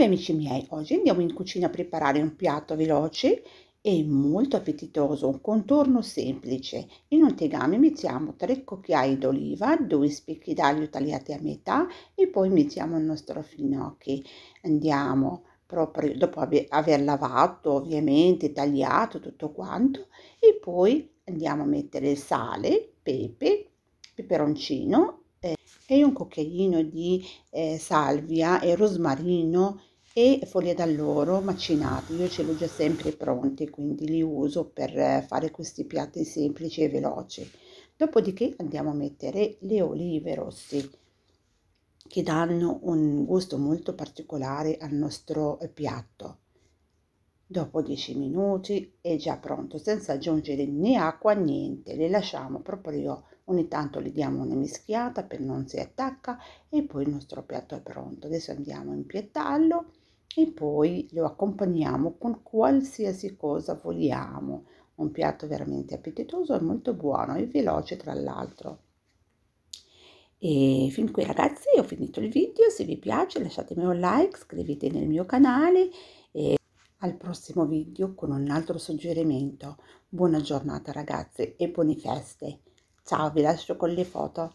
Salve amici miei, oggi andiamo in cucina a preparare un piatto veloce e molto appetitoso, un contorno semplice. In un tegame mettiamo 3 cucchiai d'oliva, 2 spicchi d'aglio tagliati a metà e poi mettiamo il nostro finocchi. Andiamo proprio dopo aver lavato ovviamente, tagliato tutto quanto e poi andiamo a mettere sale, pepe, peperoncino e un cucchiaino di eh, salvia e rosmarino e foglie d'alloro macinate. Io ce l'ho già sempre pronti, quindi li uso per fare questi piatti semplici e veloci. Dopodiché andiamo a mettere le olive rosse che danno un gusto molto particolare al nostro piatto. Dopo 10 minuti è già pronto, senza aggiungere né acqua né niente, le lasciamo proprio, ogni tanto le diamo una mischiata per non si attacca e poi il nostro piatto è pronto. Adesso andiamo a impiattarlo e poi lo accompagniamo con qualsiasi cosa vogliamo. Un piatto veramente appetitoso e molto buono e veloce tra l'altro. E fin qui ragazzi ho finito il video, se vi piace lasciatemi un like, iscrivetevi nel mio canale. E al prossimo video con un altro suggerimento. Buona giornata ragazzi e buone feste. Ciao, vi lascio con le foto.